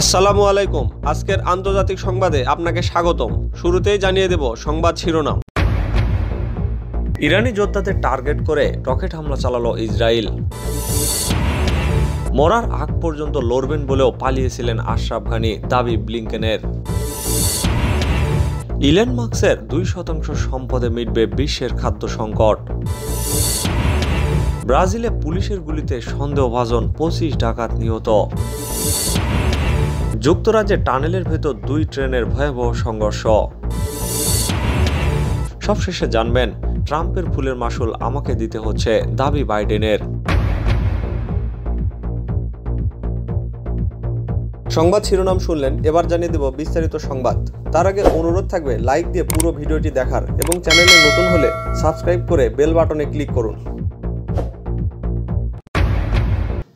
আসসালামু আলাইকুম আজকের আন্তর্জাতিক সংবাদে আপনাকে স্বাগতম শুরুতেই জানিয়ে দেব সংবাদ শিরোনাম ইরানি যোদ্ধাদের টার্গেট করে রকেট হামলা চালালো ইসরায়েল মরার আগ পর্যন্ত লড়বেন বলেও পালিয়েছিলেন আশরাফ ঘানি দাবি ব্লিংকেনের ইলেন মার্কসের দুই শতাংশ সম্পদে মিটবে বিশ্বের খাদ্য সংকট ব্রাজিলে পুলিশের গুলিতে সন্দেহভাজন পঁচিশ ডাকাত নিহত যুক্তরাজ্যে টানেলের ভেতর দুই ট্রেনের ভয়াবহ সংঘর্ষ সবশেষে জানবেন ট্রাম্পের ফুলের মাসুল আমাকে দিতে হচ্ছে দাবি বাইডেনের সংবাদ শিরোনাম শুনলেন এবার জানিয়ে দেব বিস্তারিত সংবাদ তার আগে অনুরোধ থাকবে লাইক দিয়ে পুরো ভিডিওটি দেখার এবং চ্যানেলে নতুন হলে সাবস্ক্রাইব করে বেল বাটনে ক্লিক করুন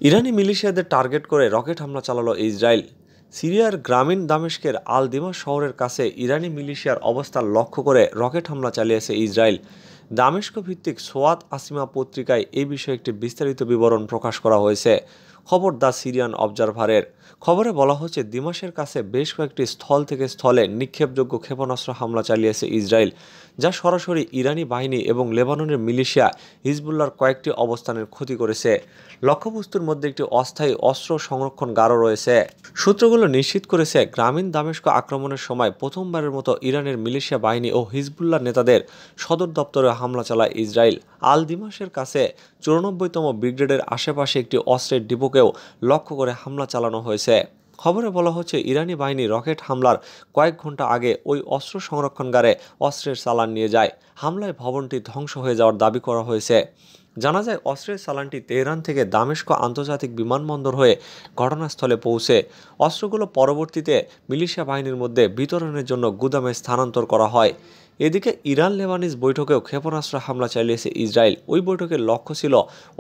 ইরানি মিলিশিয়াদের টার্গেট করে রকেট হামলা চালালো ইসরায়েল সিরিয়ার গ্রামীণ দামেস্কের আল দিমা শহরের কাছে ইরানি মিলিশিয়ার অবস্থান লক্ষ্য করে রকেট হামলা চালিয়েছে ইসরায়েল দামেশক ভিত্তিক সোয়াত আসিমা পত্রিকায় এই বিষয়ে একটি বিস্তারিত বিবরণ প্রকাশ করা হয়েছে খবর দ্য সিরিয়ান অবজারভারের খবরে বলা হচ্ছে দিমাসের কাছে বেশ কয়েকটি স্থল থেকে স্থলে নিক্ষেপযোগ্য ক্ষেপণাস্ত্র হামলা চালিয়েছে ইসরায়েল যা সরাসরি ইরানি বাহিনী এবং লেবাননের মিলিশিয়া হিজবুল্লার কয়েকটি অবস্থানের ক্ষতি করেছে লক্ষ্যবস্তুর মধ্যে একটি অস্থায়ী অস্ত্র সংরক্ষণ গারও রয়েছে সূত্রগুলো নিশ্চিত করেছে গ্রামীণ দামেস্ক আক্রমণের সময় প্রথমবারের মতো ইরানের মিলিশিয়া বাহিনী ও হিজবুল্লাহ নেতাদের সদর দপ্তরে হামলা চালায় ইসরায়েল আল দিমাসের কাছে চুরানব্বইতম ব্রিগেডের আশেপাশে একটি অস্ত্রের ডিপোকেও লক্ষ্য করে হামলা চালানো হয়েছে খবরে বলা হচ্ছে ইরানি বাহিনী রকেট হামলার কয়েক ঘন্টা আগে ওই অস্ত্র সংরক্ষণগারে অস্ত্রের চালান নিয়ে যায় হামলায় ভবনটি ধ্বংস হয়ে যাওয়ার দাবি করা হয়েছে জানা যায় অস্ত্রের চালানটি তেহরান থেকে দামেস্ক আন্তর্জাতিক বিমানবন্দর হয়ে ঘটনাস্থলে পৌঁছে অস্ত্রগুলো পরবর্তীতে মিলিশিয়া বাহিনীর মধ্যে বিতরণের জন্য গুদামে স্থানান্তর করা হয় এদিকে ইরান লেবানিজ বৈঠকেও ক্ষেপণাস্ত্র হামলা চালিয়েছে ইসরায়েল ওই বৈঠকের লক্ষ্য ছিল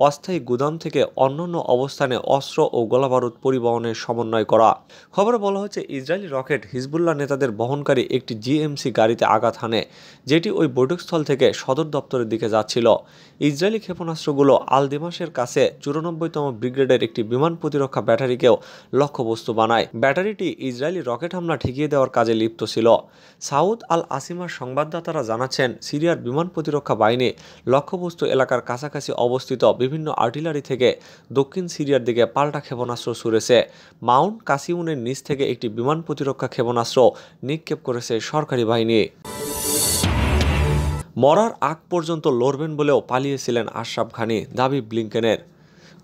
অস্থায়ী গুদাম থেকে অন্যান্য অবস্থানে অস্ত্র ও গোলাবারুদ পরিবহনের সমন্বয় করা খবরে বলা হচ্ছে ইসরায়েলি রকেট হিজবুল্লাহ নেতাদের বহনকারী একটি জিএমসি গাড়িতে আঘাত হানে যেটি ওই বৈঠকস্থল থেকে সদর দপ্তরের দিকে যাচ্ছিল ইসরায়েলি ক্ষেপণাস্ত্রগুলো আলদিমাসের কাছে চুরানব্বইতম ব্রিগেডের একটি বিমান প্রতিরক্ষা ব্যাটারিকেও লক্ষ্যবস্তু বানায় ব্যাটারিটি ইসরায়েলি রকেট হামলা ঠেকিয়ে দেওয়ার কাজে লিপ্ত ছিল সাউদ আল আসিমার সংবাদ সংবাদদাতারা জানাচ্ছেন সিরিয়ার বিমান প্রতিরক্ষা বাহিনী লক্ষ্যবস্তু এলাকার কাছাকাছি অবস্থিত বিভিন্ন আর্টিলারি থেকে দক্ষিণ সিরিয়ার দিকে পাল্টা ক্ষেপণাস্ত্র ছুড়েছে মাউন্ট কাসিউনের নিচ থেকে একটি বিমান প্রতিরক্ষা ক্ষেপণাস্ত্র নিক্ষেপ করেছে সরকারি বাহিনী মরার আগ পর্যন্ত লড়বেন বলেও পালিয়েছিলেন আশরাফ খানি দাবি ব্লিংকেনের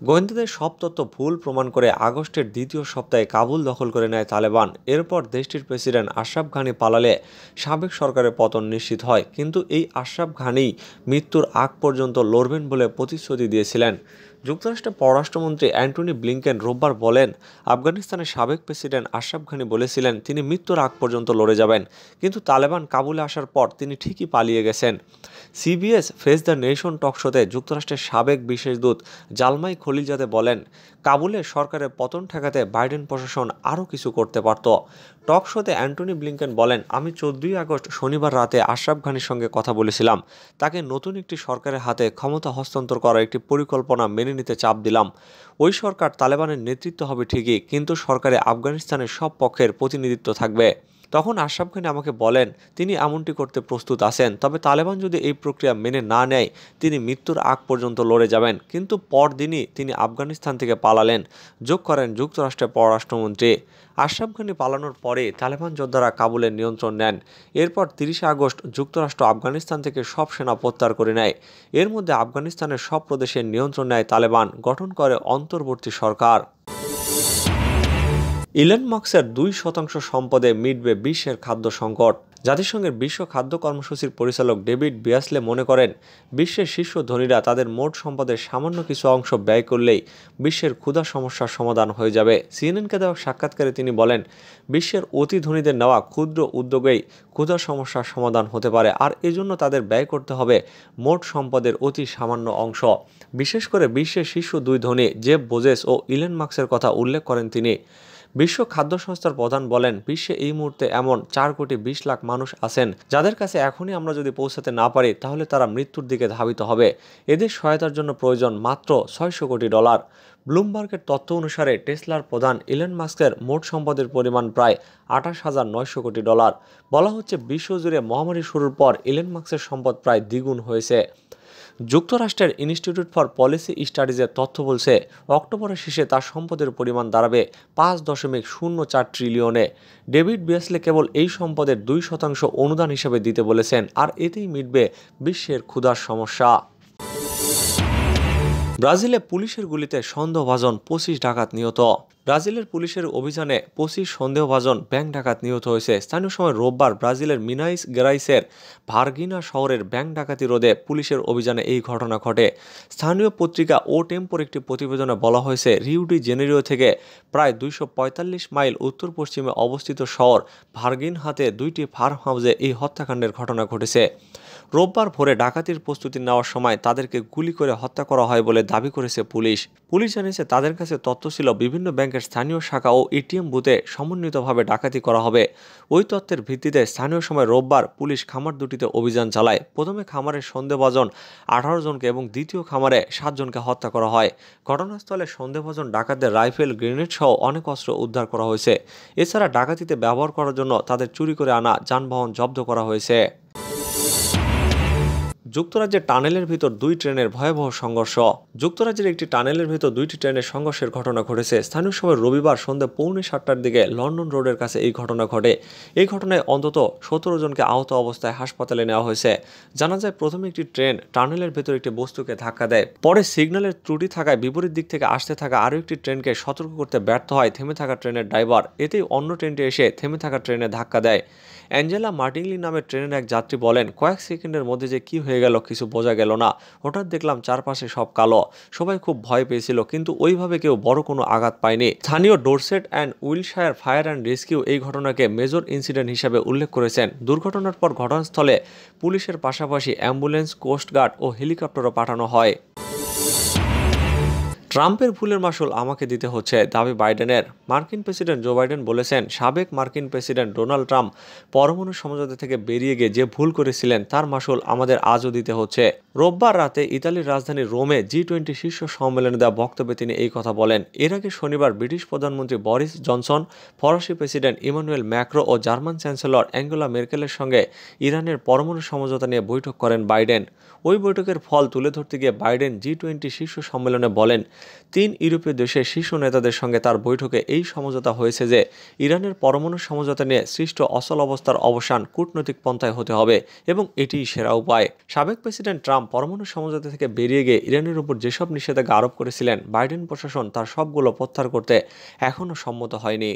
গোয়েন্দাদের সব তথ্য ভুল প্রমাণ করে আগস্টের দ্বিতীয় সপ্তাহে কাবুল দখল করে নেয় তালেবান এরপর দেশটির প্রেসিডেন্ট আশরাফ ঘানি পালালে সাবেক সরকারের পতন নিশ্চিত হয় কিন্তু এই আশরাফ ঘানি মৃত্যুর আগ পর্যন্ত লড়বেন বলে প্রতিশ্রুতি দিয়েছিলেন যুক্তরাষ্ট্রের পররাষ্ট্রমন্ত্রী অ্যান্টনি ব্লিংকেন রোববার বলেন আফগানিস্তানের সাবেক প্রেসিডেন্ট আশরাফ ঘানি বলেছিলেন তিনি মৃত্যুর আগ পর্যন্ত লড়ে যাবেন কিন্তু তালেবান কাবুলে আসার পর তিনি ঠিকই পালিয়ে গেছেন সিবিএস ফেস দ্য নেশন টকশোতে যুক্তরাষ্ট্রের সাবেক বিশেষ দূত জালমাই খলিলজাদে বলেন কাবুলে সরকারের পতন ঠেকাতে বাইডেন প্রশাসন আরও কিছু করতে পারত টক শোতে অ্যান্টনি ব্লিংকেন বলেন আমি চোদ্দই আগস্ট শনিবার রাতে আশরাফ ঘানির সঙ্গে কথা বলেছিলাম তাকে নতুন একটি সরকারের হাতে ক্ষমতা হস্তান্তর করার একটি পরিকল্পনা মেনে নিতে চাপ দিলাম ওই সরকার তালেবানের নেতৃত্ব হবে ঠিকই কিন্তু সরকারে আফগানিস্তানের সব পক্ষের প্রতিনিধিত্ব থাকবে তখন আশরাফ খানি আমাকে বলেন তিনি এমনটি করতে প্রস্তুত আছেন তবে তালেবান যদি এই প্রক্রিয়া মেনে না নেয় তিনি মৃত্যুর আগ পর্যন্ত লড়ে যাবেন কিন্তু পরদিনই তিনি আফগানিস্তান থেকে পালালেন যোগ করেন যুক্তরাষ্ট্রের পররাষ্ট্রমন্ত্রী আশরাফ খানি পালানোর পরে তালেবান যোদ্ধারা কাবুলের নিয়ন্ত্রণ নেন এরপর তিরিশে আগস্ট যুক্তরাষ্ট্র আফগানিস্তান থেকে সব সেনা প্রত্যাহার করে নেয় এর মধ্যে আফগানিস্তানের সব প্রদেশের নিয়ন্ত্রণ নেয় তালেবান গঠন করে অন্তর্বর্তী সরকার ইলন মার্কসের দুই শতাংশ সম্পদে মিটবে বিশ্বের খাদ্য সংকট জাতিসংঘের বিশ্ব খাদ্য কর্মসূচির পরিচালক ডেভিড বিয়াসলে মনে করেন বিশ্বের শীর্ষ ধনীরা তাদের মোট সম্পদের সামান্য কিছু অংশ ব্যয় করলেই বিশ্বের ক্ষুধা সমস্যার সমাধান হয়ে যাবে সিএনএনকে দেওয়া সাক্ষাৎকারে তিনি বলেন বিশ্বের অতি ধনীদের নেওয়া ক্ষুদ্র উদ্যোগেই ক্ষুধা সমস্যার সমাধান হতে পারে আর এজন্য তাদের ব্যয় করতে হবে মোট সম্পদের অতি সামান্য অংশ বিশেষ করে বিশ্বের শীর্ষ দুই ধনী জেব বোজেস ও ইলেন মার্কসের কথা উল্লেখ করেন তিনি বিশ্ব খাদ্য সংস্থার প্রধান বলেন বিশ্বে এই মুহূর্তে এমন চার কোটি বিশ লাখ মানুষ আছেন যাদের কাছে এখনই আমরা যদি পৌঁছাতে না পারি তাহলে তারা মৃত্যুর দিকে ধাবিত হবে এদের সহায়তার জন্য প্রয়োজন মাত্র ছয়শো কোটি ডলার ব্লুমবার্গের তথ্য অনুসারে টেসলার প্রধান ইলন মাস্কের মোট সম্পদের পরিমাণ প্রায় আঠাশ হাজার নয়শো কোটি ডলার বলা হচ্ছে বিশ্বজুড়ে মহামারী শুরুর পর ইলন মাস্কের সম্পদ প্রায় দ্বিগুণ হয়েছে যুক্তরাষ্ট্রের ইনস্টিটিউট ফর পলিসি স্টাডিজের তথ্য বলছে অক্টোবরের শেষে তার সম্পদের পরিমাণ দাঁড়াবে পাঁচ দশমিক শূন্য চার ট্রিলিয়নে ডেভিড বিয়াসলে কেবল এই সম্পদের দুই শতাংশ অনুদান হিসেবে দিতে বলেছেন আর এতেই মিটবে বিশ্বের ক্ষুধার সমস্যা ব্রাজিলে পুলিশের গুলিতে সন্দেহভাজন পঁচিশ ডাকাত নিহত ব্রাজিলের পুলিশের অভিযানে পঁচিশ সন্দেহভাজন ব্যাংক ডাকাত নিহত হয়েছে স্থানীয় সময় রোববার ব্রাজিলের মিনাইস গেরাইসের ভার্গিনা শহরের ব্যাংক ডাকাতি রোধে পুলিশের অভিযানে এই ঘটনা ঘটে স্থানীয় পত্রিকা ও টেম্পোর একটি প্রতিবেদনে বলা হয়েছে রিউডি জেনেরিও থেকে প্রায় দুইশো মাইল উত্তর পশ্চিমে অবস্থিত শহর ভার্গিন হাতে দুইটি ফার্ম হাউসে এই হত্যাকাণ্ডের ঘটনা ঘটেছে রোববার ভোরে ডাকাতির প্রস্তুতি নেওয়ার সময় তাদেরকে গুলি করে হত্যা করা হয় বলে দাবি করেছে পুলিশ পুলিশ জানিয়েছে তাদের কাছে তথ্য ছিল বিভিন্ন ব্যাংকের স্থানীয় শাখা ও এটিএম বুথে সমন্বিতভাবে ডাকাতি করা হবে ওই তথ্যের ভিত্তিতে স্থানীয় সময় রোববার পুলিশ খামার দুটিতে অভিযান চালায় প্রথমে খামারের সন্দেহভাজন আঠারো জনকে এবং দ্বিতীয় খামারে সাতজনকে হত্যা করা হয় ঘটনাস্থলে সন্দেহভাজন ডাকাতদের রাইফেল গ্রেনেড সহ অনেক অস্ত্র উদ্ধার করা হয়েছে এছাড়া ডাকাতিতে ব্যবহার করার জন্য তাদের চুরি করে আনা যানবাহন জব্দ করা হয়েছে যুক্তরাজ্যের টানেলের ভিতর দুই ট্রেনের ভয়াবহ সংঘর্ষ যুক্তরাজ্যের একটি টানেলের ভিতর দুইটি ট্রেনের সংঘর্ষের ঘটনা ঘটেছে স্থানীয় সময় রবিবার সন্ধ্যা পৌনে সাতটার দিকে লন্ডন রোডের কাছে এই ঘটনা ঘটে এই ঘটনায় অন্তত সতেরো জনকে আহত অবস্থায় হাসপাতালে নেওয়া হয়েছে জানা যায় প্রথমে একটি ট্রেন টানেলের ভেতর একটি বস্তুকে ধাক্কা দেয় পরে সিগন্যালের ত্রুটি থাকায় বিপরীত দিক থেকে আসতে থাকা আরও একটি ট্রেনকে সতর্ক করতে ব্যর্থ হয় থেমে থাকা ট্রেনের ড্রাইভার এতেই অন্য ট্রেনটি এসে থেমে থাকা ট্রেনে ধাক্কা দেয় অ্যাঞ্জেলা মার্টিংলি নামে ট্রেনের এক যাত্রী বলেন কয়েক সেকেন্ডের মধ্যে যে কি হয়ে গেল কিছু বোঝা গেল না হঠাৎ দেখলাম চারপাশে সব কালো সবাই খুব ভয় পেয়েছিল কিন্তু ওইভাবে কেউ বড় কোনো আঘাত পায়নি স্থানীয় Dorset and Wiltshire fire and rescue এই ঘটনাকে মেজর ইনসিডেন্ট হিসাবে উল্লেখ করেছেন দুর্ঘটনার পর ঘটনাস্থলে পুলিশের পাশাপাশি অ্যাম্বুলেন্স কোস্টগার্ড ও হেলিকপ্টারও পাঠানো হয় ট্রাম্পের ভুলের মাসুল আমাকে দিতে হচ্ছে দাবি বাইডেনের মার্কিন প্রেসিডেন্ট জো বাইডেন বলেছেন সাবেক মার্কিন প্রেসিডেন্ট ডোনাল্ড ট্রাম্প পরমাণু সমঝোতা থেকে বেরিয়ে গিয়ে যে ভুল করেছিলেন তার মাসুল আমাদের আজও দিতে হচ্ছে রোববার রাতে ইতালির রাজধানী রোমে জি টোয়েন্টি শীর্ষ সম্মেলনে দেওয়া বক্তব্যে তিনি এই কথা বলেন এর আগে শনিবার ব্রিটিশ প্রধানমন্ত্রী বরিস জনসন ফরাসি প্রেসিডেন্ট ইমানুয়েল ম্যাক্রো ও জার্মান চ্যান্সেলর অ্যাঙ্গোলা মেরকেলের সঙ্গে ইরানের পরমাণু সমঝোতা নিয়ে বৈঠক করেন বাইডেন ওই বৈঠকের ফল তুলে ধরতে গিয়ে বাইডেন জি টোয়েন্টি শীর্ষ সম্মেলনে বলেন তিন ইউরোপীয় দেশের শীর্ষ নেতাদের সঙ্গে তার বৈঠকে এই সমঝোতা হয়েছে যে ইরানের পরমাণু সমঝোতা নিয়ে সৃষ্ট অচল অবস্থার অবসান কূটনৈতিক পন্থায় হতে হবে এবং এটিই সেরা উপায় সাবেক প্রেসিডেন্ট ট্রাম্প ট্রাম্প পরমাণু সমঝোতা থেকে বেরিয়ে গিয়ে ইরানের উপর যেসব নিষেধাজ্ঞা আরোপ করেছিলেন বাইডেন প্রশাসন তার সবগুলো প্রত্যাহার করতে এখনও সম্মত হয়নি